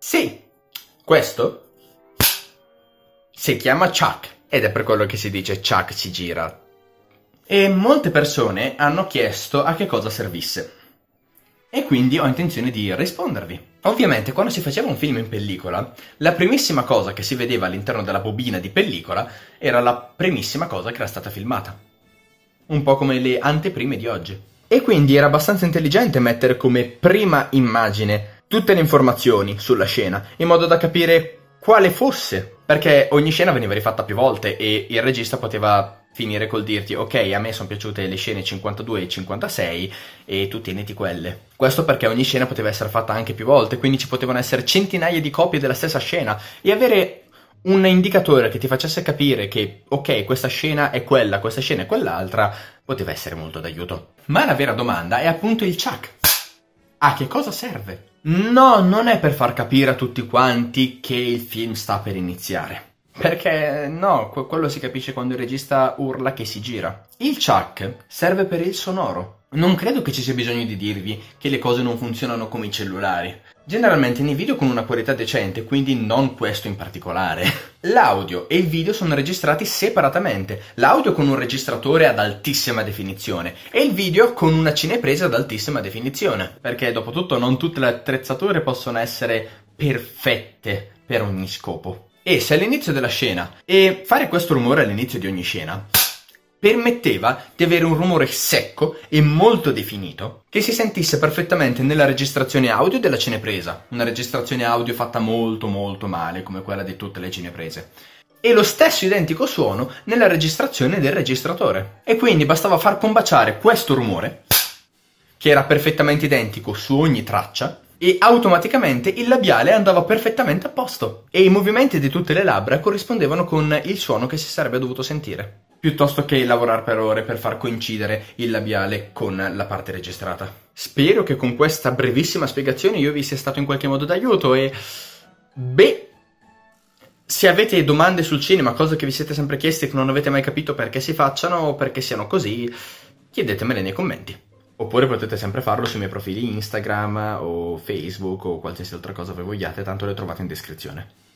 Sì, questo si chiama Chuck ed è per quello che si dice Chuck si gira. E molte persone hanno chiesto a che cosa servisse. E quindi ho intenzione di rispondervi. Ovviamente quando si faceva un film in pellicola, la primissima cosa che si vedeva all'interno della bobina di pellicola era la primissima cosa che era stata filmata. Un po' come le anteprime di oggi. E quindi era abbastanza intelligente mettere come prima immagine tutte le informazioni sulla scena in modo da capire quale fosse, perché ogni scena veniva rifatta più volte e il regista poteva finire col dirti ok a me sono piaciute le scene 52 e 56 e tu tieniti quelle. Questo perché ogni scena poteva essere fatta anche più volte, quindi ci potevano essere centinaia di copie della stessa scena e avere un indicatore che ti facesse capire che, ok, questa scena è quella, questa scena è quell'altra, poteva essere molto d'aiuto. Ma la vera domanda è appunto il chuck. A che cosa serve? No, non è per far capire a tutti quanti che il film sta per iniziare. Perché no, quello si capisce quando il regista urla che si gira. Il chuck serve per il sonoro. Non credo che ci sia bisogno di dirvi che le cose non funzionano come i cellulari. Generalmente nei video con una qualità decente, quindi non questo in particolare. L'audio e il video sono registrati separatamente, l'audio con un registratore ad altissima definizione e il video con una cinepresa ad altissima definizione, perché dopo tutto non tutte le attrezzature possono essere perfette per ogni scopo. E se all'inizio della scena, e fare questo rumore all'inizio di ogni scena, permetteva di avere un rumore secco e molto definito che si sentisse perfettamente nella registrazione audio della cinepresa, una registrazione audio fatta molto molto male come quella di tutte le cineprese. E lo stesso identico suono nella registrazione del registratore. E quindi bastava far combaciare questo rumore, che era perfettamente identico su ogni traccia, e automaticamente il labiale andava perfettamente a posto e i movimenti di tutte le labbra corrispondevano con il suono che si sarebbe dovuto sentire piuttosto che lavorare per ore per far coincidere il labiale con la parte registrata. Spero che con questa brevissima spiegazione io vi sia stato in qualche modo d'aiuto e... Beh, se avete domande sul cinema, cose che vi siete sempre chiesti e che non avete mai capito perché si facciano o perché siano così, chiedetemele nei commenti. Oppure potete sempre farlo sui miei profili Instagram o Facebook o qualsiasi altra cosa voi vogliate, tanto le trovate in descrizione.